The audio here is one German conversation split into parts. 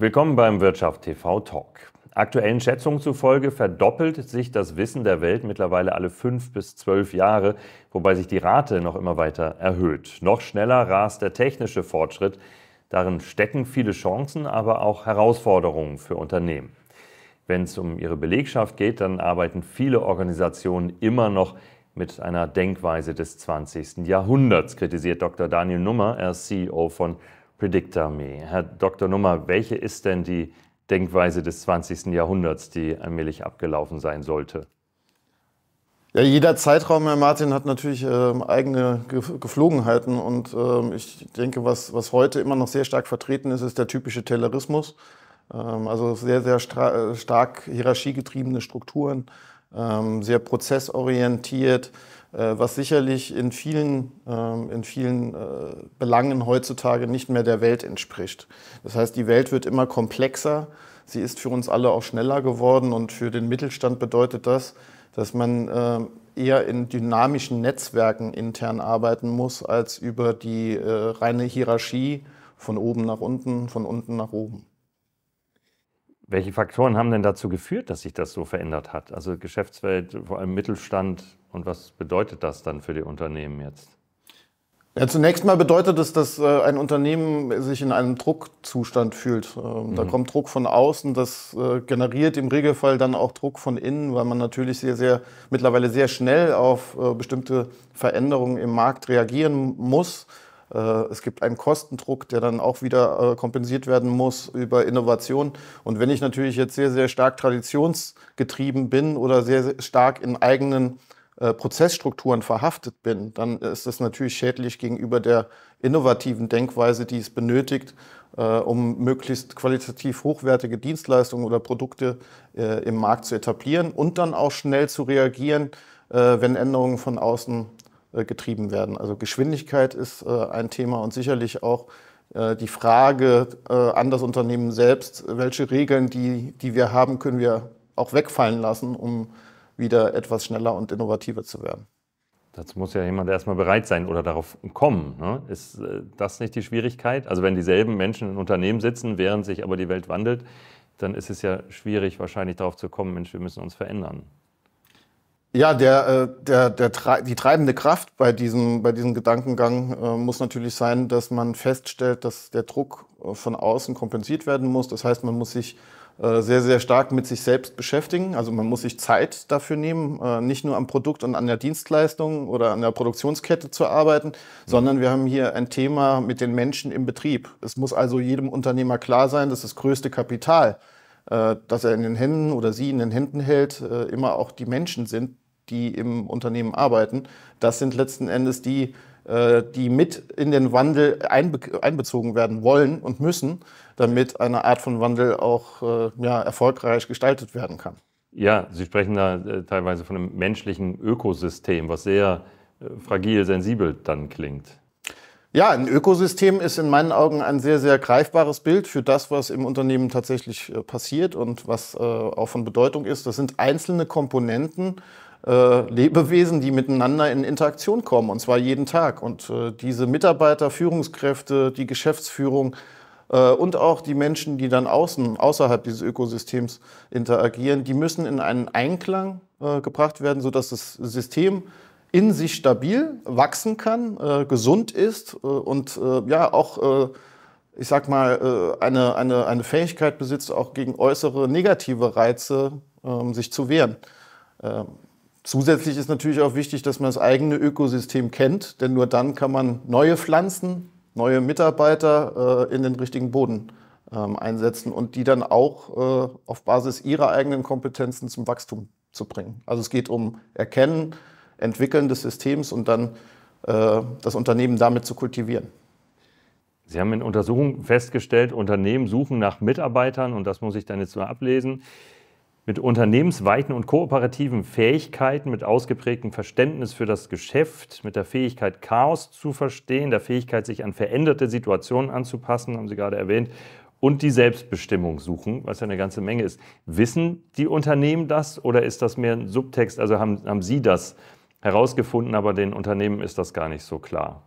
Willkommen beim Wirtschaft TV Talk. Aktuellen Schätzungen zufolge verdoppelt sich das Wissen der Welt mittlerweile alle fünf bis zwölf Jahre, wobei sich die Rate noch immer weiter erhöht. Noch schneller rast der technische Fortschritt. Darin stecken viele Chancen, aber auch Herausforderungen für Unternehmen. Wenn es um ihre Belegschaft geht, dann arbeiten viele Organisationen immer noch mit einer Denkweise des 20. Jahrhunderts, kritisiert Dr. Daniel Nummer, er ist CEO von Predictor Me. Herr Dr. Nummer, welche ist denn die Denkweise des 20. Jahrhunderts, die allmählich abgelaufen sein sollte? Ja, jeder Zeitraum, Herr Martin, hat natürlich ähm, eigene Ge Geflogenheiten. Und ähm, ich denke, was, was heute immer noch sehr stark vertreten ist, ist der typische Taylorismus. Ähm, also sehr, sehr äh, stark hierarchiegetriebene Strukturen, ähm, sehr prozessorientiert. Äh, was sicherlich in vielen, ähm, in vielen äh, Belangen heutzutage nicht mehr der Welt entspricht. Das heißt, die Welt wird immer komplexer, sie ist für uns alle auch schneller geworden und für den Mittelstand bedeutet das, dass man ähm, eher in dynamischen Netzwerken intern arbeiten muss, als über die äh, reine Hierarchie von oben nach unten, von unten nach oben. Welche Faktoren haben denn dazu geführt, dass sich das so verändert hat? Also Geschäftswelt, vor allem Mittelstand und was bedeutet das dann für die Unternehmen jetzt? Ja, zunächst mal bedeutet es, dass äh, ein Unternehmen sich in einem Druckzustand fühlt. Ähm, da mhm. kommt Druck von außen, das äh, generiert im Regelfall dann auch Druck von innen, weil man natürlich sehr, sehr, mittlerweile sehr schnell auf äh, bestimmte Veränderungen im Markt reagieren muss. Äh, es gibt einen Kostendruck, der dann auch wieder äh, kompensiert werden muss über Innovation. Und wenn ich natürlich jetzt sehr, sehr stark traditionsgetrieben bin oder sehr, sehr stark in eigenen äh, Prozessstrukturen verhaftet bin, dann ist das natürlich schädlich gegenüber der innovativen Denkweise, die es benötigt, um möglichst qualitativ hochwertige Dienstleistungen oder Produkte im Markt zu etablieren und dann auch schnell zu reagieren, wenn Änderungen von außen äh, getrieben werden. Also Geschwindigkeit ist äh, ein Thema und sicherlich auch äh, die Frage an das Unternehmen selbst, welche Regeln, die, die wir haben, können wir auch wegfallen lassen, um wieder etwas schneller und innovativer zu werden. Dazu muss ja jemand erstmal bereit sein oder darauf kommen. Ne? Ist das nicht die Schwierigkeit? Also wenn dieselben Menschen in Unternehmen sitzen, während sich aber die Welt wandelt, dann ist es ja schwierig, wahrscheinlich darauf zu kommen, Mensch, wir müssen uns verändern. Ja, der, äh, der, der, die treibende Kraft bei diesem, bei diesem Gedankengang äh, muss natürlich sein, dass man feststellt, dass der Druck äh, von außen kompensiert werden muss. Das heißt, man muss sich sehr, sehr stark mit sich selbst beschäftigen. Also man muss sich Zeit dafür nehmen, nicht nur am Produkt und an der Dienstleistung oder an der Produktionskette zu arbeiten, sondern wir haben hier ein Thema mit den Menschen im Betrieb. Es muss also jedem Unternehmer klar sein, dass das größte Kapital äh, dass er in den Händen oder sie in den Händen hält, äh, immer auch die Menschen sind, die im Unternehmen arbeiten. Das sind letzten Endes die, äh, die mit in den Wandel einbe einbezogen werden wollen und müssen, damit eine Art von Wandel auch ja, erfolgreich gestaltet werden kann. Ja, Sie sprechen da teilweise von einem menschlichen Ökosystem, was sehr fragil, sensibel dann klingt. Ja, ein Ökosystem ist in meinen Augen ein sehr, sehr greifbares Bild für das, was im Unternehmen tatsächlich äh, passiert und was äh, auch von Bedeutung ist. Das sind einzelne Komponenten, äh, Lebewesen, die miteinander in Interaktion kommen, und zwar jeden Tag. Und äh, diese Mitarbeiter, Führungskräfte, die Geschäftsführung äh, und auch die Menschen, die dann außen, außerhalb dieses Ökosystems interagieren, die müssen in einen Einklang äh, gebracht werden, sodass das System in sich stabil wachsen kann, äh, gesund ist äh, und äh, ja auch, äh, ich sag mal, äh, eine, eine, eine Fähigkeit besitzt, auch gegen äußere negative Reize ähm, sich zu wehren. Ähm, zusätzlich ist natürlich auch wichtig, dass man das eigene Ökosystem kennt, denn nur dann kann man neue Pflanzen, neue Mitarbeiter in den richtigen Boden ähm, einsetzen und die dann auch auf Basis ihrer eigenen Kompetenzen zum Wachstum zu bringen. Also es geht um Erkennen, Entwickeln des Systems und dann äh, das Unternehmen damit zu kultivieren. Sie haben in Untersuchungen festgestellt, Unternehmen suchen nach Mitarbeitern und das muss ich dann jetzt mal ablesen. Mit unternehmensweiten und kooperativen Fähigkeiten, mit ausgeprägtem Verständnis für das Geschäft, mit der Fähigkeit, Chaos zu verstehen, der Fähigkeit, sich an veränderte Situationen anzupassen, haben Sie gerade erwähnt, und die Selbstbestimmung suchen, was ja eine ganze Menge ist. Wissen die Unternehmen das oder ist das mehr ein Subtext? Also haben, haben Sie das herausgefunden, aber den Unternehmen ist das gar nicht so klar.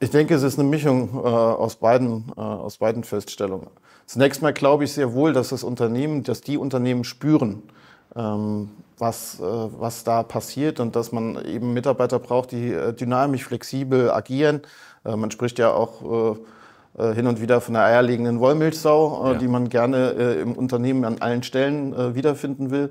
Ich denke, es ist eine Mischung äh, aus, beiden, äh, aus beiden Feststellungen. Zunächst mal glaube ich sehr wohl, dass das Unternehmen, dass die Unternehmen spüren, ähm, was, äh, was da passiert und dass man eben Mitarbeiter braucht, die äh, dynamisch, flexibel agieren. Äh, man spricht ja auch äh, hin und wieder von der eierlegenden Wollmilchsau, ja. die man gerne im Unternehmen an allen Stellen wiederfinden will.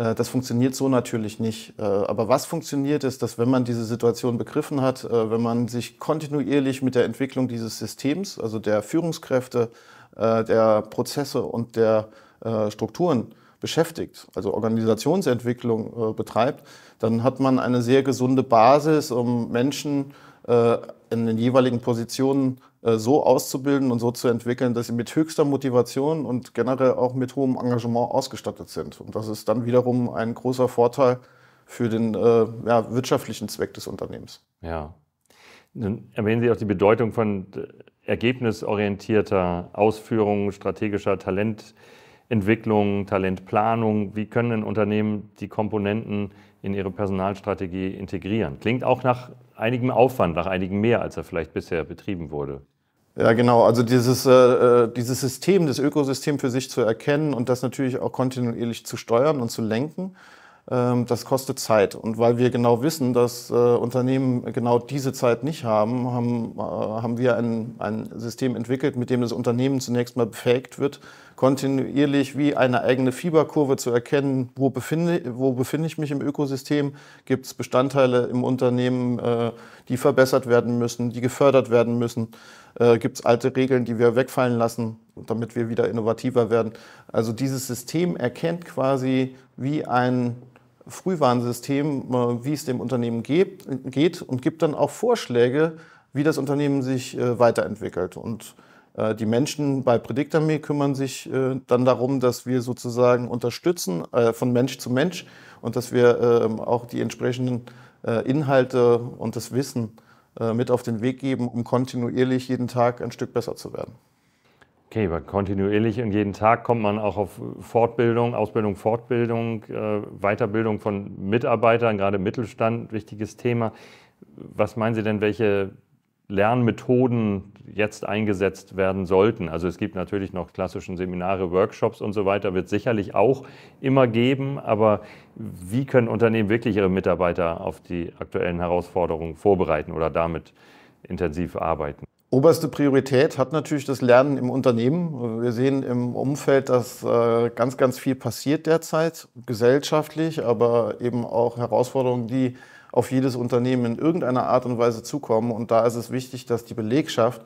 Äh, das funktioniert so natürlich nicht. Äh, aber was funktioniert ist, dass wenn man diese Situation begriffen hat, äh, wenn man sich kontinuierlich mit der Entwicklung dieses Systems, also der Führungskräfte, der Prozesse und der Strukturen beschäftigt, also Organisationsentwicklung betreibt, dann hat man eine sehr gesunde Basis, um Menschen in den jeweiligen Positionen äh, so auszubilden und so zu entwickeln, dass sie mit höchster Motivation und generell auch mit hohem Engagement ausgestattet sind. Und das ist dann wiederum ein großer Vorteil für den äh, ja, wirtschaftlichen Zweck des Unternehmens. Ja. Nun erwähnen Sie auch die Bedeutung von äh, ergebnisorientierter Ausführung, strategischer Talententwicklung, Talentplanung. Wie können Unternehmen die Komponenten in ihre Personalstrategie integrieren. Klingt auch nach einigem Aufwand, nach einigem mehr, als er vielleicht bisher betrieben wurde. Ja, genau. Also dieses, äh, äh dieses System, das Ökosystem für sich zu erkennen und das natürlich auch kontinuierlich zu steuern und zu lenken ähm, das kostet Zeit. Und weil wir genau wissen, dass äh, Unternehmen genau diese Zeit nicht haben, haben, äh, haben wir ein, ein System entwickelt, mit dem das Unternehmen zunächst mal befähigt wird, kontinuierlich wie eine eigene Fieberkurve zu erkennen, wo befinde, wo befinde ich mich im Ökosystem, gibt es Bestandteile im Unternehmen, äh, die verbessert werden müssen, die gefördert werden müssen, gibt es alte Regeln, die wir wegfallen lassen, damit wir wieder innovativer werden. Also dieses System erkennt quasi wie ein Frühwarnsystem, äh, wie es dem Unternehmen geht und gibt dann auch Vorschläge, wie das Unternehmen sich äh, weiterentwickelt. Und äh, die Menschen bei Predictame kümmern sich dann darum, dass wir sozusagen unterstützen von Mensch zu Mensch und dass wir ähm, auch die entsprechenden Inhalte und das Wissen mit auf den Weg geben, um kontinuierlich jeden Tag ein Stück besser zu werden. Okay, aber kontinuierlich und jeden Tag kommt man auch auf Fortbildung, Ausbildung, Fortbildung, äh, Weiterbildung von Mitarbeitern, gerade Mittelstand, wichtiges Thema. Was meinen Sie denn, welche Lernmethoden jetzt eingesetzt werden sollten? Also es gibt natürlich noch klassischen Seminare, Workshops und so weiter, wird sicherlich auch immer geben, aber wie können Unternehmen wirklich ihre Mitarbeiter auf die aktuellen Herausforderungen vorbereiten oder damit intensiv arbeiten? Oberste Priorität hat natürlich das Lernen im Unternehmen. Wir sehen im Umfeld, dass äh, ganz, ganz viel passiert derzeit, gesellschaftlich, aber eben auch Herausforderungen, die auf jedes Unternehmen in irgendeiner Art und Weise zukommen. Und da ist es wichtig, dass die Belegschaft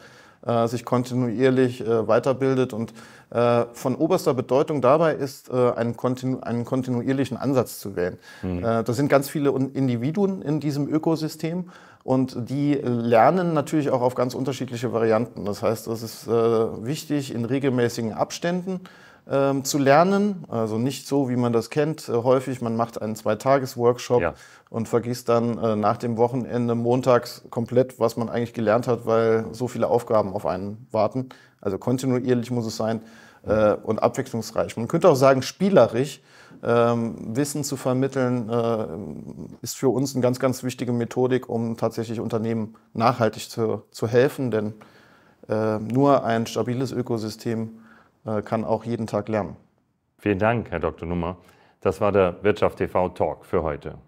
äh, sich kontinuierlich äh, weiterbildet. Und äh, von oberster Bedeutung dabei ist, äh, einen, kontinu einen, kontinuierlichen Ansatz zu wählen. Mhm. Äh, das sind ganz viele Individuen in diesem Ökosystem. Und die lernen natürlich auch auf ganz unterschiedliche Varianten. Das heißt, es ist äh, wichtig, in regelmäßigen Abständen ähm, zu lernen. Also nicht so, wie man das kennt. Äh, häufig, man macht einen Zweitages-Workshop ja. und vergisst dann äh, nach dem Wochenende montags komplett, was man eigentlich gelernt hat, weil so viele Aufgaben auf einen warten. Also kontinuierlich muss es sein äh, und abwechslungsreich. Man könnte auch sagen, spielerisch. Ähm, Wissen zu vermitteln, äh, ist für uns eine ganz, ganz wichtige Methodik, um tatsächlich Unternehmen nachhaltig zu, zu helfen. Denn äh, nur ein stabiles Ökosystem äh, kann auch jeden Tag lernen. Vielen Dank, Herr Dr. Nummer. Das war der Wirtschaft TV Talk für heute.